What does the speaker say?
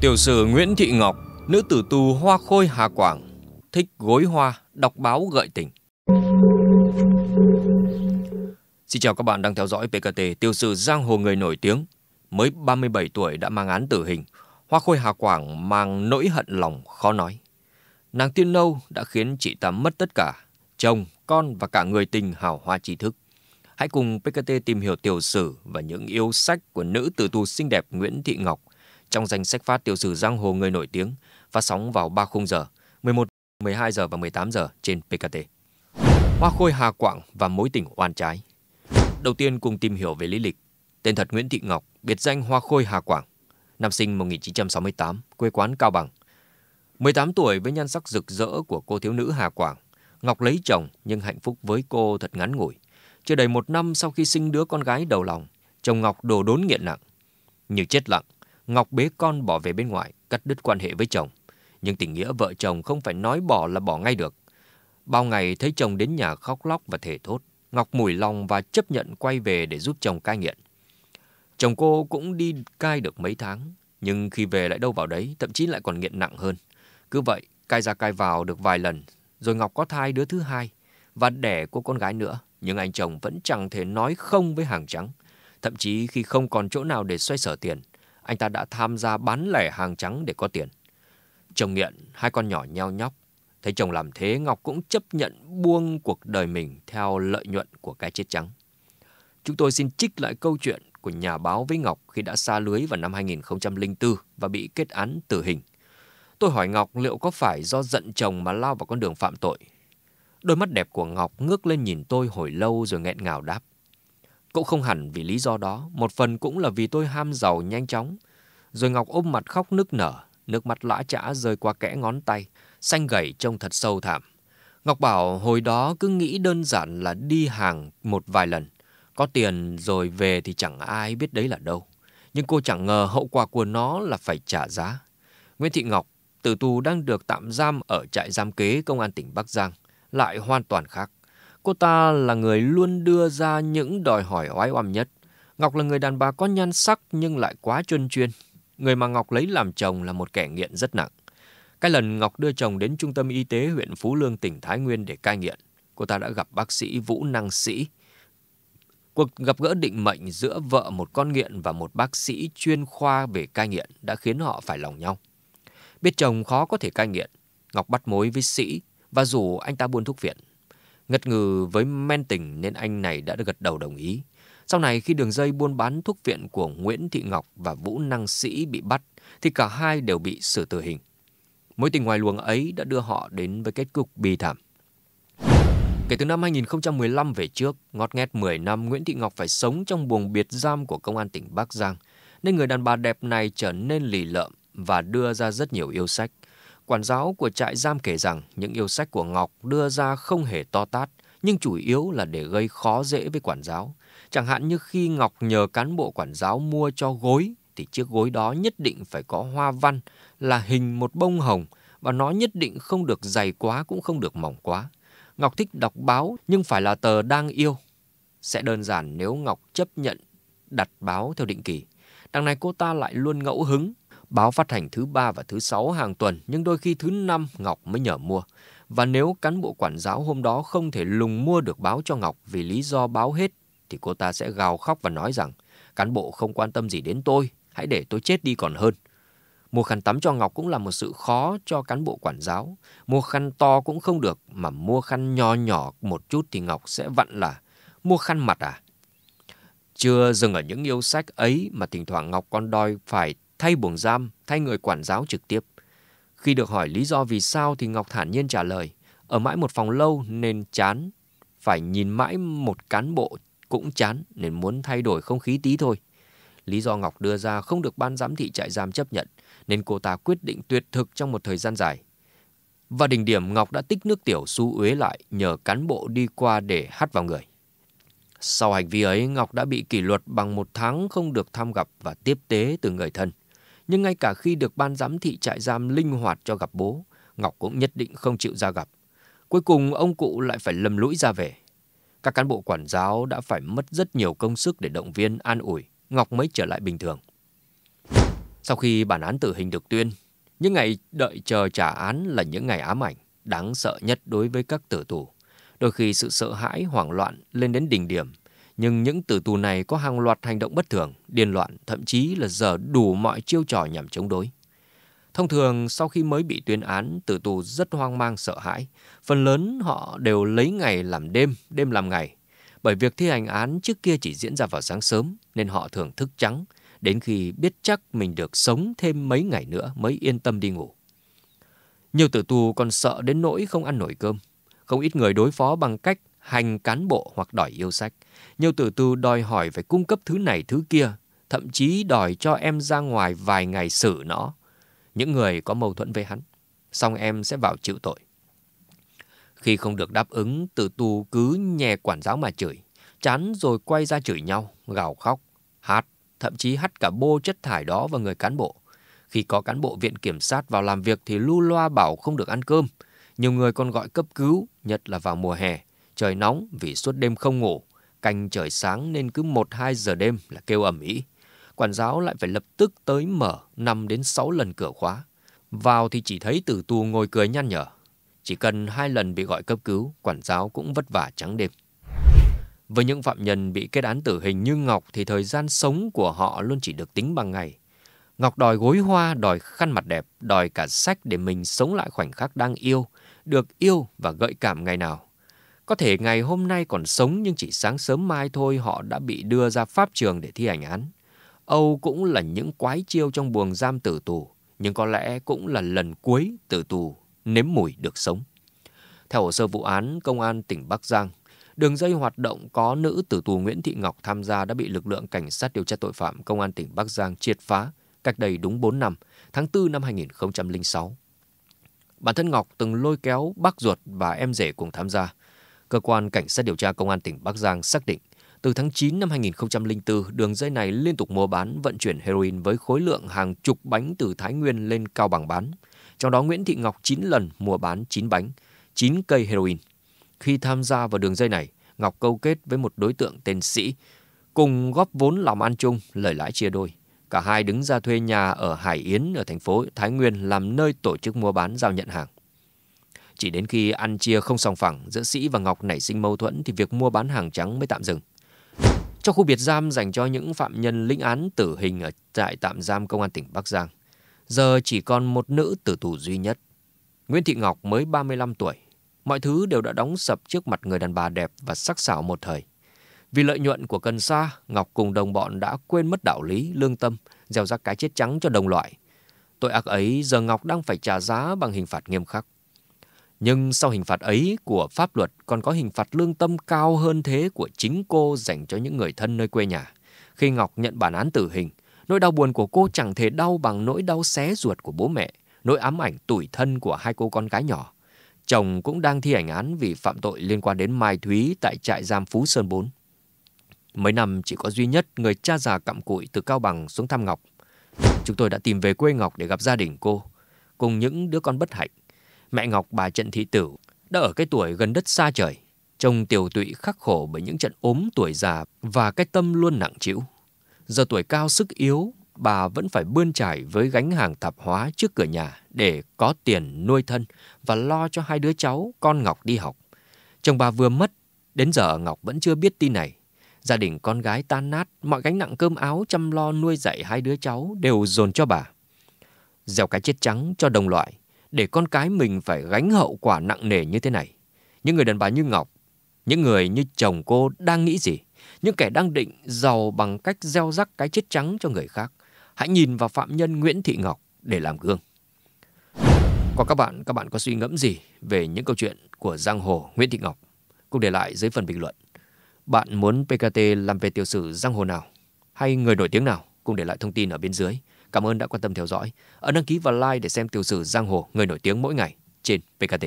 Tiểu sử Nguyễn Thị Ngọc, nữ tử tù Hoa Khôi Hà Quảng, thích gối hoa, đọc báo gợi tình. Xin chào các bạn đang theo dõi PKT, tiểu sử giang hồ người nổi tiếng, mới 37 tuổi đã mang án tử hình. Hoa Khôi Hà Quảng mang nỗi hận lòng khó nói. Nàng tiên nâu đã khiến chị ta mất tất cả, chồng, con và cả người tình hào hoa trí thức. Hãy cùng PKT tìm hiểu tiểu sử và những yêu sách của nữ tử tù xinh đẹp Nguyễn Thị Ngọc – trong danh sách phát tiểu sử giang hồ người nổi tiếng, phát sóng vào 3 khung giờ, 11, 12 giờ và 18 giờ trên PKT. Hoa Khôi Hà Quảng và mối tình oan trái. Đầu tiên cùng tìm hiểu về lý lịch. Tên thật Nguyễn Thị Ngọc, biệt danh Hoa Khôi Hà Quảng, năm sinh 1968, quê quán Cao Bằng. 18 tuổi với nhan sắc rực rỡ của cô thiếu nữ Hà Quảng, Ngọc lấy chồng nhưng hạnh phúc với cô thật ngắn ngủi. Chưa đầy một năm sau khi sinh đứa con gái đầu lòng, chồng Ngọc đồ đốn nghiện nặng. Như chết lặng, Ngọc bế con bỏ về bên ngoài, cắt đứt quan hệ với chồng. Nhưng tình nghĩa vợ chồng không phải nói bỏ là bỏ ngay được. Bao ngày thấy chồng đến nhà khóc lóc và thể thốt, Ngọc mùi lòng và chấp nhận quay về để giúp chồng cai nghiện. Chồng cô cũng đi cai được mấy tháng, nhưng khi về lại đâu vào đấy, thậm chí lại còn nghiện nặng hơn. Cứ vậy, cai ra cai vào được vài lần, rồi Ngọc có thai đứa thứ hai và đẻ cô con gái nữa. Nhưng anh chồng vẫn chẳng thể nói không với hàng trắng. Thậm chí khi không còn chỗ nào để xoay sở tiền, anh ta đã tham gia bán lẻ hàng trắng để có tiền. Chồng nghiện, hai con nhỏ nheo nhóc. Thấy chồng làm thế, Ngọc cũng chấp nhận buông cuộc đời mình theo lợi nhuận của cái chết trắng. Chúng tôi xin trích lại câu chuyện của nhà báo với Ngọc khi đã xa lưới vào năm 2004 và bị kết án tử hình. Tôi hỏi Ngọc liệu có phải do giận chồng mà lao vào con đường phạm tội. Đôi mắt đẹp của Ngọc ngước lên nhìn tôi hồi lâu rồi nghẹn ngào đáp. Cũng không hẳn vì lý do đó, một phần cũng là vì tôi ham giàu nhanh chóng. Rồi Ngọc ôm mặt khóc nức nở, nước mắt lã chả rơi qua kẽ ngón tay, xanh gầy trông thật sâu thảm. Ngọc bảo hồi đó cứ nghĩ đơn giản là đi hàng một vài lần. Có tiền rồi về thì chẳng ai biết đấy là đâu. Nhưng cô chẳng ngờ hậu quả của nó là phải trả giá. Nguyễn Thị Ngọc, tử tù đang được tạm giam ở trại giam kế công an tỉnh Bắc Giang, lại hoàn toàn khác. Cô ta là người luôn đưa ra những đòi hỏi oái oăm nhất. Ngọc là người đàn bà có nhan sắc nhưng lại quá chuyên chuyên. Người mà Ngọc lấy làm chồng là một kẻ nghiện rất nặng. Cái lần Ngọc đưa chồng đến trung tâm y tế huyện Phú Lương, tỉnh Thái Nguyên để cai nghiện, cô ta đã gặp bác sĩ Vũ Năng Sĩ. Cuộc gặp gỡ định mệnh giữa vợ một con nghiện và một bác sĩ chuyên khoa về cai nghiện đã khiến họ phải lòng nhau. Biết chồng khó có thể cai nghiện, Ngọc bắt mối với Sĩ và rủ anh ta buôn thuốc viện. Ngật ngừ với men tình nên anh này đã gật đầu đồng ý. Sau này khi đường dây buôn bán thuốc viện của Nguyễn Thị Ngọc và Vũ Năng Sĩ bị bắt, thì cả hai đều bị xử tử hình. Mối tình ngoài luồng ấy đã đưa họ đến với kết cục bi thảm. Kể từ năm 2015 về trước, ngọt nghét 10 năm Nguyễn Thị Ngọc phải sống trong buồng biệt giam của công an tỉnh Bắc Giang, nên người đàn bà đẹp này trở nên lì lợm và đưa ra rất nhiều yêu sách. Quản giáo của trại giam kể rằng những yêu sách của Ngọc đưa ra không hề to tát, nhưng chủ yếu là để gây khó dễ với quản giáo. Chẳng hạn như khi Ngọc nhờ cán bộ quản giáo mua cho gối, thì chiếc gối đó nhất định phải có hoa văn là hình một bông hồng và nó nhất định không được dày quá cũng không được mỏng quá. Ngọc thích đọc báo nhưng phải là tờ đang yêu. Sẽ đơn giản nếu Ngọc chấp nhận đặt báo theo định kỳ. Đằng này cô ta lại luôn ngẫu hứng Báo phát hành thứ ba và thứ sáu hàng tuần, nhưng đôi khi thứ năm Ngọc mới nhờ mua. Và nếu cán bộ quản giáo hôm đó không thể lùng mua được báo cho Ngọc vì lý do báo hết, thì cô ta sẽ gào khóc và nói rằng cán bộ không quan tâm gì đến tôi, hãy để tôi chết đi còn hơn. Mua khăn tắm cho Ngọc cũng là một sự khó cho cán bộ quản giáo. Mua khăn to cũng không được, mà mua khăn nho nhỏ một chút thì Ngọc sẽ vặn là mua khăn mặt à? Chưa dừng ở những yêu sách ấy mà thỉnh thoảng Ngọc còn đòi phải thay buồng giam, thay người quản giáo trực tiếp. Khi được hỏi lý do vì sao thì Ngọc thản nhiên trả lời, ở mãi một phòng lâu nên chán, phải nhìn mãi một cán bộ cũng chán nên muốn thay đổi không khí tí thôi. Lý do Ngọc đưa ra không được ban giám thị trại giam chấp nhận nên cô ta quyết định tuyệt thực trong một thời gian dài. Và đỉnh điểm Ngọc đã tích nước tiểu su uế lại nhờ cán bộ đi qua để hắt vào người. Sau hành vi ấy, Ngọc đã bị kỷ luật bằng một tháng không được thăm gặp và tiếp tế từ người thân nhưng ngay cả khi được ban giám thị trại giam linh hoạt cho gặp bố, Ngọc cũng nhất định không chịu ra gặp. Cuối cùng ông cụ lại phải lầm lũi ra về. Các cán bộ quản giáo đã phải mất rất nhiều công sức để động viên an ủi, Ngọc mới trở lại bình thường. Sau khi bản án tử hình được tuyên, những ngày đợi chờ trả án là những ngày ám ảnh, đáng sợ nhất đối với các tử tù. Đôi khi sự sợ hãi, hoảng loạn lên đến đỉnh điểm nhưng những tử tù này có hàng loạt hành động bất thường, điên loạn, thậm chí là dở đủ mọi chiêu trò nhằm chống đối. Thông thường, sau khi mới bị tuyên án, tử tù rất hoang mang sợ hãi. Phần lớn họ đều lấy ngày làm đêm, đêm làm ngày. Bởi việc thi hành án trước kia chỉ diễn ra vào sáng sớm, nên họ thường thức trắng, đến khi biết chắc mình được sống thêm mấy ngày nữa mới yên tâm đi ngủ. Nhiều tử tù còn sợ đến nỗi không ăn nổi cơm. Không ít người đối phó bằng cách hành cán bộ hoặc đòi yêu sách. Nhiều tử tù đòi hỏi phải cung cấp thứ này thứ kia, thậm chí đòi cho em ra ngoài vài ngày xử nó. Những người có mâu thuẫn với hắn, xong em sẽ vào chịu tội. Khi không được đáp ứng, tử tù cứ nhè quản giáo mà chửi, chán rồi quay ra chửi nhau, gào khóc, hát, thậm chí hắt cả bô chất thải đó vào người cán bộ. Khi có cán bộ viện kiểm sát vào làm việc thì lu loa bảo không được ăn cơm. Nhiều người còn gọi cấp cứu, nhất là vào mùa hè. Trời nóng vì suốt đêm không ngủ, canh trời sáng nên cứ 1-2 giờ đêm là kêu ầm ĩ. Quản giáo lại phải lập tức tới mở 5 đến 6 lần cửa khóa. Vào thì chỉ thấy tử tù ngồi cười nhăn nhở. Chỉ cần hai lần bị gọi cấp cứu, quản giáo cũng vất vả trắng đêm. Với những phạm nhân bị kết án tử hình như Ngọc thì thời gian sống của họ luôn chỉ được tính bằng ngày. Ngọc đòi gối hoa, đòi khăn mặt đẹp, đòi cả sách để mình sống lại khoảnh khắc đang yêu, được yêu và gợi cảm ngày nào. Có thể ngày hôm nay còn sống nhưng chỉ sáng sớm mai thôi họ đã bị đưa ra pháp trường để thi hành án. Âu cũng là những quái chiêu trong buồng giam tử tù, nhưng có lẽ cũng là lần cuối tử tù nếm mùi được sống. Theo hồ sơ vụ án, công an tỉnh Bắc Giang, đường dây hoạt động có nữ tử tù Nguyễn Thị Ngọc tham gia đã bị lực lượng cảnh sát điều tra tội phạm công an tỉnh Bắc Giang triệt phá cách đây đúng 4 năm, tháng 4 năm 2006. Bản thân Ngọc từng lôi kéo bác ruột và em rể cùng tham gia. Cơ quan Cảnh sát điều tra Công an tỉnh Bắc Giang xác định, từ tháng 9 năm 2004, đường dây này liên tục mua bán vận chuyển heroin với khối lượng hàng chục bánh từ Thái Nguyên lên Cao Bằng bán. Trong đó Nguyễn Thị Ngọc 9 lần mua bán 9 bánh, 9 cây heroin. Khi tham gia vào đường dây này, Ngọc câu kết với một đối tượng tên Sĩ, cùng góp vốn làm ăn chung, lời lãi chia đôi. Cả hai đứng ra thuê nhà ở Hải Yến ở thành phố Thái Nguyên làm nơi tổ chức mua bán giao nhận hàng. Chỉ đến khi ăn chia không song phẳng, giữa Sĩ và Ngọc nảy sinh mâu thuẫn thì việc mua bán hàng trắng mới tạm dừng. Trong khu biệt giam dành cho những phạm nhân lĩnh án tử hình ở trại tạm giam công an tỉnh Bắc Giang, giờ chỉ còn một nữ tử tù duy nhất. Nguyễn Thị Ngọc mới 35 tuổi, mọi thứ đều đã đóng sập trước mặt người đàn bà đẹp và sắc sảo một thời. Vì lợi nhuận của cần sa, Ngọc cùng đồng bọn đã quên mất đạo lý, lương tâm, gieo rắc cái chết trắng cho đồng loại. Tội ác ấy giờ Ngọc đang phải trả giá bằng hình phạt nghiêm khắc. Nhưng sau hình phạt ấy của pháp luật còn có hình phạt lương tâm cao hơn thế của chính cô dành cho những người thân nơi quê nhà. Khi Ngọc nhận bản án tử hình, nỗi đau buồn của cô chẳng thể đau bằng nỗi đau xé ruột của bố mẹ, nỗi ám ảnh tủi thân của hai cô con gái nhỏ. Chồng cũng đang thi hành án vì phạm tội liên quan đến Mai Thúy tại trại giam Phú Sơn 4. Mấy năm chỉ có duy nhất người cha già cặm cụi từ Cao Bằng xuống thăm Ngọc. Chúng tôi đã tìm về quê Ngọc để gặp gia đình cô, cùng những đứa con bất hạnh mẹ Ngọc bà Trần Thị Tử đã ở cái tuổi gần đất xa trời, trông tiểu tụy khắc khổ bởi những trận ốm tuổi già và cái tâm luôn nặng chịu. Giờ tuổi cao sức yếu, bà vẫn phải bươn trải với gánh hàng tạp hóa trước cửa nhà để có tiền nuôi thân và lo cho hai đứa cháu con Ngọc đi học. Chồng bà vừa mất, đến giờ Ngọc vẫn chưa biết tin này. Gia đình con gái tan nát, mọi gánh nặng cơm áo chăm lo nuôi dạy hai đứa cháu đều dồn cho bà. Gieo cái chết trắng cho đồng loại, để con cái mình phải gánh hậu quả nặng nề như thế này. Những người đàn bà như Ngọc, những người như chồng cô đang nghĩ gì? Những kẻ đang định giàu bằng cách gieo rắc cái chết trắng cho người khác. Hãy nhìn vào phạm nhân Nguyễn Thị Ngọc để làm gương. Còn các bạn, các bạn có suy ngẫm gì về những câu chuyện của Giang Hồ Nguyễn Thị Ngọc? Cùng để lại dưới phần bình luận. Bạn muốn PKT làm về tiểu sử Giang Hồ nào? Hay người nổi tiếng nào? Cùng để lại thông tin ở bên dưới. Cảm ơn đã quan tâm theo dõi. Ấn đăng ký và like để xem tiểu sử giang hồ người nổi tiếng mỗi ngày trên PKT.